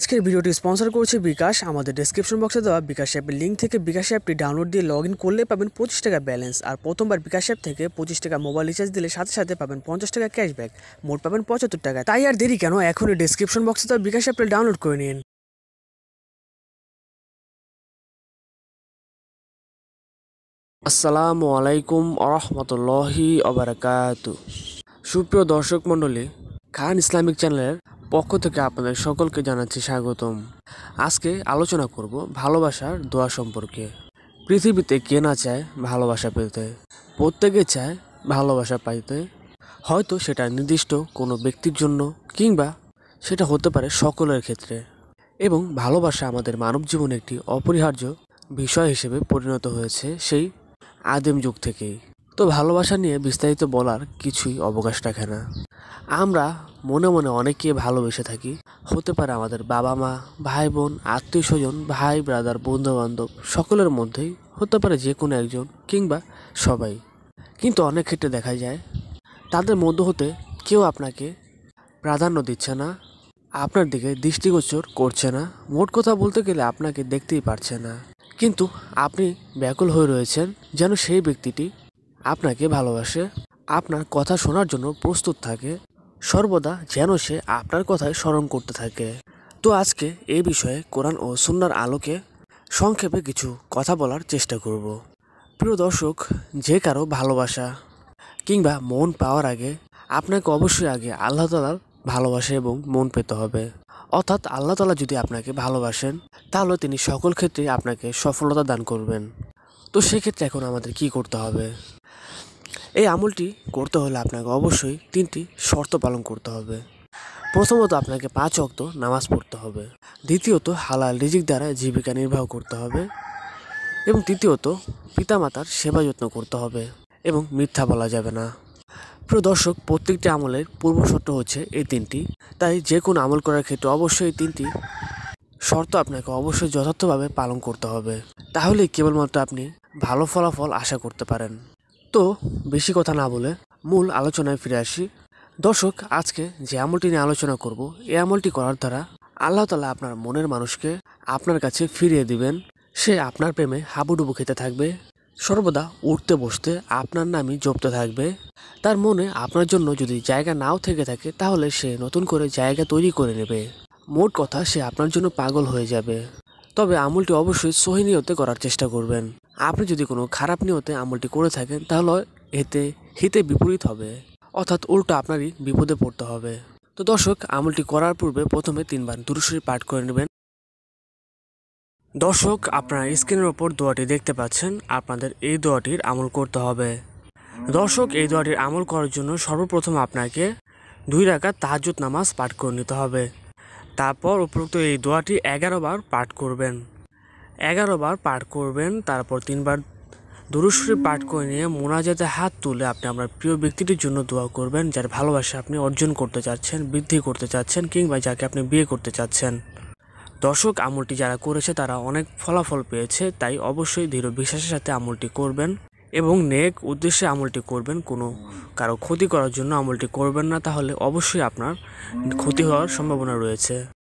আজকের ভিডিওটি স্পন্সর করছে বিকাশ আমাদের ডিসক্রিপশন বক্সে দেওয়া বিকাশ অ্যাপের লিঙ্ক থেকে বিকাশ অ্যাপটি ডাউনলোড দিয়ে লগ ইন করলে পাবেন পঁচিশ টাকা ব্যালেন্স আর প্রথমবার বিকাশ অ্যাপ থেকে পঁচিশ টাকা মোবাইল রিচার্জ দিলে সাথে সাথে পাবেন পঞ্চাশ টাকা ক্যাশব্যাক মোট পাবেন পঁচাত্তর টাকা তাই আর দেরি কেন এখনই ডিসক্রিপশন বক্সে দেওয়া বিকাশ অ্যাপটি ডাউনলোড করে নিন আসসালামু আলাইকুম আরহামতুল্লাহি আবরাকাত সুপ্রিয় দর্শক মণ্ডলী খান ইসলামিক চ্যানেলের পক্ষ থেকে আপনাদের সকলকে জানাচ্ছি স্বাগতম আজকে আলোচনা করব ভালোবাসার দোয়া সম্পর্কে পৃথিবীতে কে না চায় ভালোবাসা পেতে প্রত্যেকে চায় ভালোবাসা পাইতে হয়তো সেটা নির্দিষ্ট কোনো ব্যক্তির জন্য কিংবা সেটা হতে পারে সকলের ক্ষেত্রে এবং ভালোবাসা আমাদের মানব জীবনে একটি অপরিহার্য বিষয় হিসেবে পরিণত হয়েছে সেই আদিম যুগ থেকেই তো ভালোবাসা নিয়ে বিস্তারিত বলার কিছুই অবকাশ রাখে না আমরা মনে মনে অনেকে ভালোবেসে থাকি হতে পারে আমাদের বাবা মা ভাই বোন আত্মীয় স্বজন ভাই ব্রাদার বন্ধুবান্ধব সকলের মধ্যেই হতে পারে যে কোনো একজন কিংবা সবাই কিন্তু অনেক ক্ষেত্রে দেখা যায় তাদের মধ্য হতে কেউ আপনাকে প্রাধান্য দিচ্ছে না আপনার দিকে দৃষ্টিগোচর করছে না মোট কথা বলতে গেলে আপনাকে দেখতেই পারছে না কিন্তু আপনি ব্যাকুল হয়ে রয়েছেন যেন সেই ব্যক্তিটি আপনাকে ভালোবাসে আপনার কথা শোনার জন্য প্রস্তুত থাকে সর্বদা যেন সে আপনার কথায় স্মরণ করতে থাকে তো আজকে এ বিষয়ে কোরআন ও সুন্নার আলোকে সংক্ষেপে কিছু কথা বলার চেষ্টা করব প্রিয় দর্শক যে কারো ভালোবাসা কিংবা মন পাওয়ার আগে আপনাকে অবশ্যই আগে আল্লাহ তালার ভালোবাসা এবং মন পেতে হবে অর্থাৎ আল্লাহ তালা যদি আপনাকে ভালোবাসেন তাহলে তিনি সকল ক্ষেত্রে আপনাকে সফলতা দান করবেন তো সেক্ষেত্রে এখন আমাদের কি করতে হবে এই আমলটি করতে হলে আপনাকে অবশ্যই তিনটি শর্ত পালন করতে হবে প্রথমত আপনাকে পাঁচ অক্ত নামাজ পড়তে হবে দ্বিতীয়ত হালাল রিজিক দ্বারা জীবিকা নির্বাহ করতে হবে এবং তৃতীয়ত পিতামাতার সেবা যত্ন করতে হবে এবং মিথ্যা বলা যাবে না প্রিয় দর্শক প্রত্যেকটি আমলের শর্ত হচ্ছে এই তিনটি তাই যে কোনো আমল করার ক্ষেত্রে অবশ্যই এই তিনটি শর্ত আপনাকে অবশ্যই যথার্থভাবে পালন করতে হবে তাহলে কেবলমাত্র আপনি ভালো ফলাফল আশা করতে পারেন তো বেশি কথা না বলে মূল আলোচনায় ফিরে আসি দর্শক আজকে যে আমলটি নিয়ে আলোচনা করব এই আমলটি করার দ্বারা আল্লাহ তালা আপনার মনের মানুষকে আপনার কাছে ফিরিয়ে দিবেন সে আপনার প্রেমে হাবুডুবু খেতে থাকবে সর্বদা উঠতে বসতে আপনার নামই জপতে থাকবে তার মনে আপনার জন্য যদি জায়গা নাও থেকে থাকে তাহলে সে নতুন করে জায়গা তৈরি করে নেবে মোট কথা সে আপনার জন্য পাগল হয়ে যাবে তবে আমলটি অবশ্যই সহি নিয়তে করার চেষ্টা করবেন আপনি যদি কোনো খারাপ নিয়তে আমলটি করে থাকেন তাহলে এতে হিতে বিপরীত হবে অর্থাৎ উল্টো আপনারই বিপদে পড়তে হবে তো দর্শক আমলটি করার পূর্বে প্রথমে তিনবার দুরুশরী পাঠ করে নেবেন দর্শক আপনারা স্ক্রিনের ওপর দোয়াটি দেখতে পাচ্ছেন আপনাদের এই দোয়াটির আমল করতে হবে দর্শক এই দোয়াটির আমল করার জন্য সর্বপ্রথম আপনাকে দুই রাখা তাহাজুত নামাজ পাঠ করে নিতে হবে তারপর উপরোক্ত এই দোয়াটি এগারোবার পাঠ করবেন এগারোবার পাঠ করবেন তারপর তিনবার দুরুশ্বরী পাঠ করে নিয়ে মোনাজাতে হাত তুলে আপনি আপনার প্রিয় ব্যক্তিটির জন্য দোয়া করবেন যার ভালোবাসা আপনি অর্জন করতে চাচ্ছেন বৃদ্ধি করতে চাচ্ছেন কিংবা যাকে আপনি বিয়ে করতে চাচ্ছেন দর্শক আমলটি যারা করেছে তারা অনেক ফলাফল পেয়েছে তাই অবশ্যই দৃঢ় বিশ্বাসের সাথে আমলটি করবেন এবং নেক উদ্দেশ্যে আমলটি করবেন কোনো কারো ক্ষতি করার জন্য আমলটি করবেন না তাহলে অবশ্যই আপনার ক্ষতি হওয়ার সম্ভাবনা রয়েছে